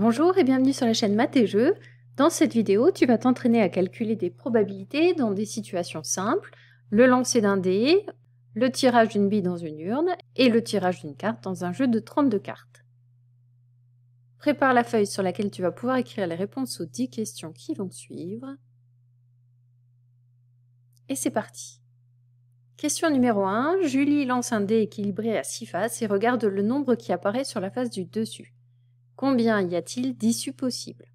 Bonjour et bienvenue sur la chaîne Maths et Jeux. Dans cette vidéo, tu vas t'entraîner à calculer des probabilités dans des situations simples, le lancer d'un dé, le tirage d'une bille dans une urne et le tirage d'une carte dans un jeu de 32 cartes. Prépare la feuille sur laquelle tu vas pouvoir écrire les réponses aux 10 questions qui vont suivre. Et c'est parti Question numéro 1. Julie lance un dé équilibré à 6 faces et regarde le nombre qui apparaît sur la face du dessus. Combien y a-t-il d'issues possibles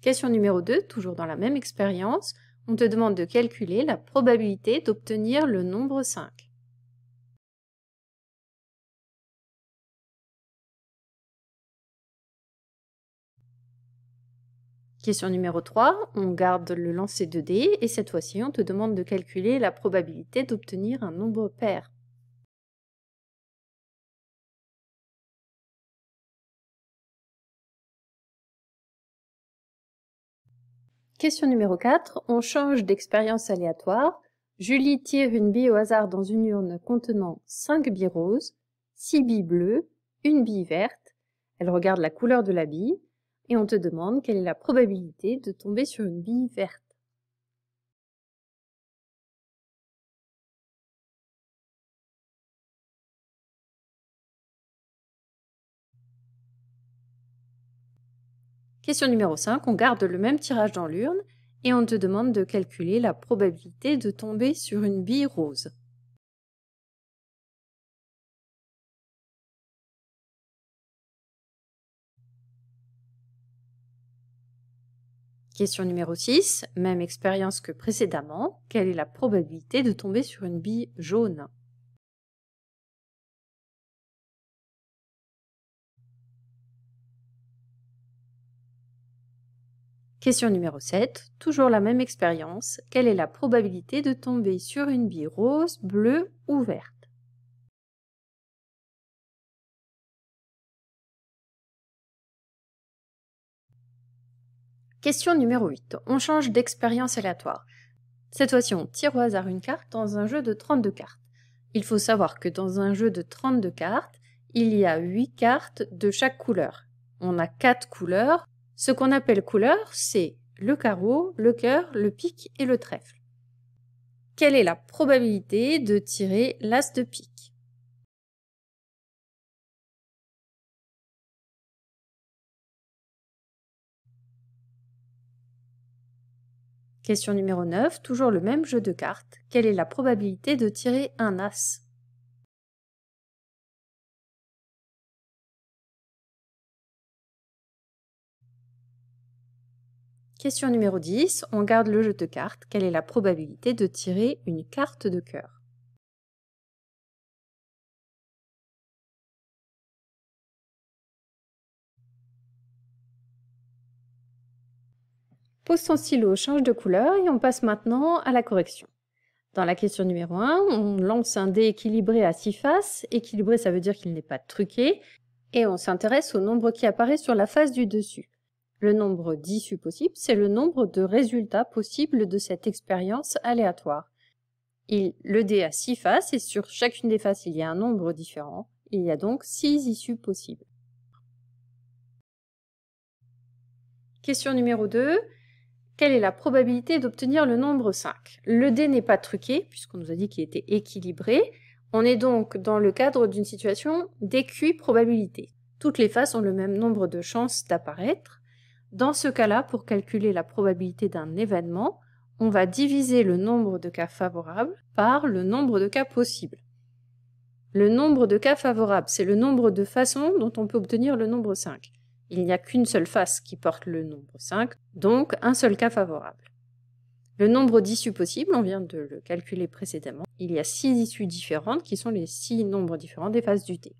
Question numéro 2, toujours dans la même expérience, on te demande de calculer la probabilité d'obtenir le nombre 5. Question numéro 3, on garde le lancer de D, et cette fois-ci on te demande de calculer la probabilité d'obtenir un nombre pair. Question numéro 4. On change d'expérience aléatoire. Julie tire une bille au hasard dans une urne contenant 5 billes roses, 6 billes bleues, une bille verte. Elle regarde la couleur de la bille et on te demande quelle est la probabilité de tomber sur une bille verte. Question numéro 5, on garde le même tirage dans l'urne et on te demande de calculer la probabilité de tomber sur une bille rose. Question numéro 6, même expérience que précédemment, quelle est la probabilité de tomber sur une bille jaune Question numéro 7, toujours la même expérience. Quelle est la probabilité de tomber sur une bille rose, bleue ou verte Question numéro 8, on change d'expérience aléatoire. Cette fois-ci, on tire au hasard une carte dans un jeu de 32 cartes. Il faut savoir que dans un jeu de 32 cartes, il y a 8 cartes de chaque couleur. On a 4 couleurs ce qu'on appelle couleur, c'est le carreau, le cœur, le pic et le trèfle. Quelle est la probabilité de tirer l'as de pique Question numéro 9, toujours le même jeu de cartes. Quelle est la probabilité de tirer un as Question numéro 10, on garde le jeu de cartes. Quelle est la probabilité de tirer une carte de cœur Pose son stylo, change de couleur et on passe maintenant à la correction. Dans la question numéro 1, on lance un dé équilibré à 6 faces. Équilibré, ça veut dire qu'il n'est pas truqué. Et on s'intéresse au nombre qui apparaît sur la face du dessus. Le nombre d'issues possibles, c'est le nombre de résultats possibles de cette expérience aléatoire. Il, le dé a six faces et sur chacune des faces il y a un nombre différent. Il y a donc 6 issues possibles. Question numéro 2. Quelle est la probabilité d'obtenir le nombre 5 Le dé n'est pas truqué puisqu'on nous a dit qu'il était équilibré. On est donc dans le cadre d'une situation d'équiprobabilité. probabilité Toutes les faces ont le même nombre de chances d'apparaître. Dans ce cas-là, pour calculer la probabilité d'un événement, on va diviser le nombre de cas favorables par le nombre de cas possibles. Le nombre de cas favorables, c'est le nombre de façons dont on peut obtenir le nombre 5. Il n'y a qu'une seule face qui porte le nombre 5, donc un seul cas favorable. Le nombre d'issues possibles, on vient de le calculer précédemment, il y a 6 issues différentes qui sont les 6 nombres différents des faces du T.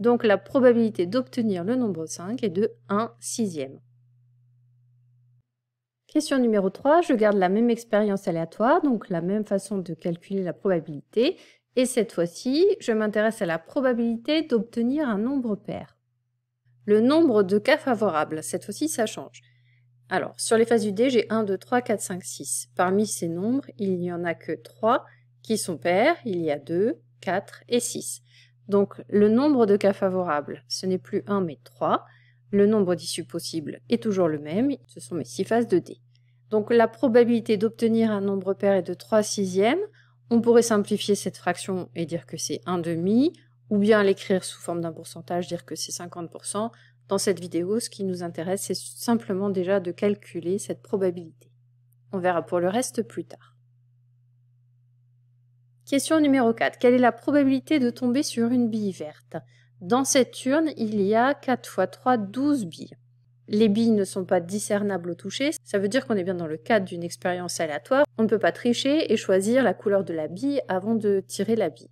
Donc la probabilité d'obtenir le nombre 5 est de 1 sixième. Question numéro 3, je garde la même expérience aléatoire, donc la même façon de calculer la probabilité. Et cette fois-ci, je m'intéresse à la probabilité d'obtenir un nombre pair. Le nombre de cas favorables, cette fois-ci, ça change. Alors, sur les phases du dé, j'ai 1, 2, 3, 4, 5, 6. Parmi ces nombres, il n'y en a que 3 qui sont pairs. Il y a 2, 4 et 6. Donc, le nombre de cas favorables, ce n'est plus 1 mais 3. Le nombre d'issues possibles est toujours le même, ce sont mes 6 faces de D. Donc la probabilité d'obtenir un nombre pair est de 3 sixièmes. On pourrait simplifier cette fraction et dire que c'est 1 demi, ou bien l'écrire sous forme d'un pourcentage, dire que c'est 50%. Dans cette vidéo, ce qui nous intéresse, c'est simplement déjà de calculer cette probabilité. On verra pour le reste plus tard. Question numéro 4. Quelle est la probabilité de tomber sur une bille verte dans cette urne, il y a 4 x 3, 12 billes. Les billes ne sont pas discernables au toucher, ça veut dire qu'on est bien dans le cadre d'une expérience aléatoire, on ne peut pas tricher et choisir la couleur de la bille avant de tirer la bille.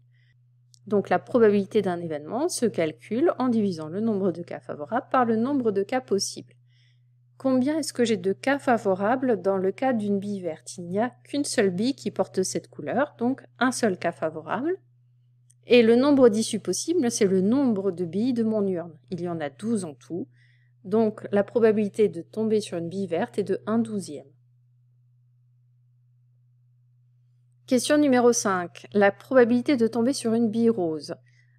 Donc la probabilité d'un événement se calcule en divisant le nombre de cas favorables par le nombre de cas possibles. Combien est-ce que j'ai de cas favorables dans le cas d'une bille verte Il n'y a qu'une seule bille qui porte cette couleur, donc un seul cas favorable. Et le nombre d'issues possibles, c'est le nombre de billes de mon urne. Il y en a 12 en tout. Donc la probabilité de tomber sur une bille verte est de 1 douzième. Question numéro 5. La probabilité de tomber sur une bille rose.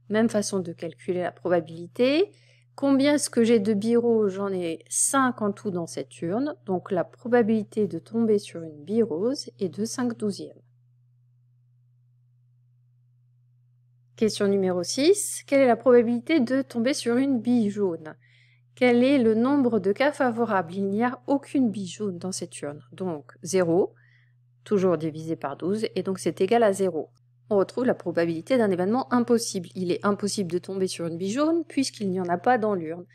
Même façon de calculer la probabilité. Combien est-ce que j'ai de billes roses J'en ai 5 en tout dans cette urne. Donc la probabilité de tomber sur une bille rose est de 5 douzièmes. Question numéro 6. Quelle est la probabilité de tomber sur une bille jaune Quel est le nombre de cas favorables Il n'y a aucune bille jaune dans cette urne. Donc 0, toujours divisé par 12, et donc c'est égal à 0. On retrouve la probabilité d'un événement impossible. Il est impossible de tomber sur une bille jaune puisqu'il n'y en a pas dans l'urne.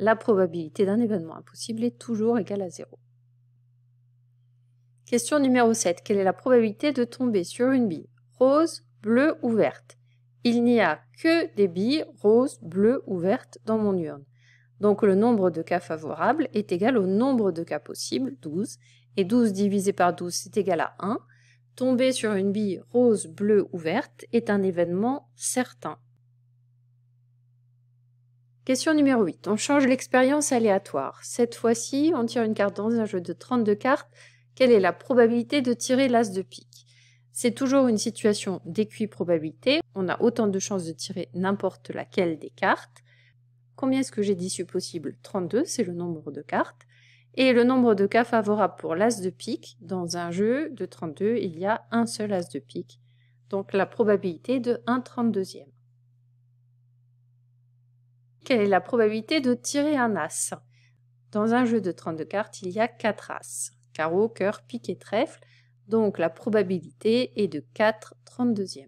La probabilité d'un événement impossible est toujours égale à 0. Question numéro 7. Quelle est la probabilité de tomber sur une bille rose, bleue ou verte il n'y a que des billes roses, bleues ou vertes dans mon urne. Donc le nombre de cas favorables est égal au nombre de cas possibles, 12, et 12 divisé par 12 c'est égal à 1. Tomber sur une bille rose, bleue ou verte est un événement certain. Question numéro 8. On change l'expérience aléatoire. Cette fois-ci, on tire une carte dans un jeu de 32 cartes. Quelle est la probabilité de tirer l'as de pique C'est toujours une situation probabilité on a autant de chances de tirer n'importe laquelle des cartes. Combien est-ce que j'ai d'issues possible 32, c'est le nombre de cartes. Et le nombre de cas favorables pour l'as de pique, dans un jeu de 32, il y a un seul as de pique, donc la probabilité de 1 32e. Quelle est la probabilité de tirer un as Dans un jeu de 32 cartes, il y a 4 as, carreau, cœur, pique et trèfle, donc la probabilité est de 4 32e.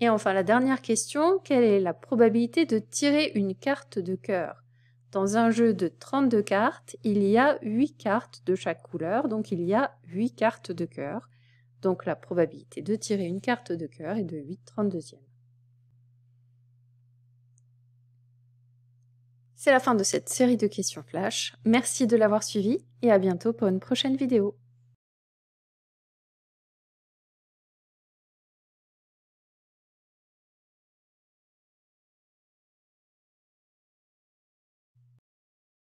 Et enfin, la dernière question, quelle est la probabilité de tirer une carte de cœur Dans un jeu de 32 cartes, il y a 8 cartes de chaque couleur, donc il y a 8 cartes de cœur. Donc la probabilité de tirer une carte de cœur est de 8 32e. C'est la fin de cette série de questions flash. Merci de l'avoir suivi et à bientôt pour une prochaine vidéo.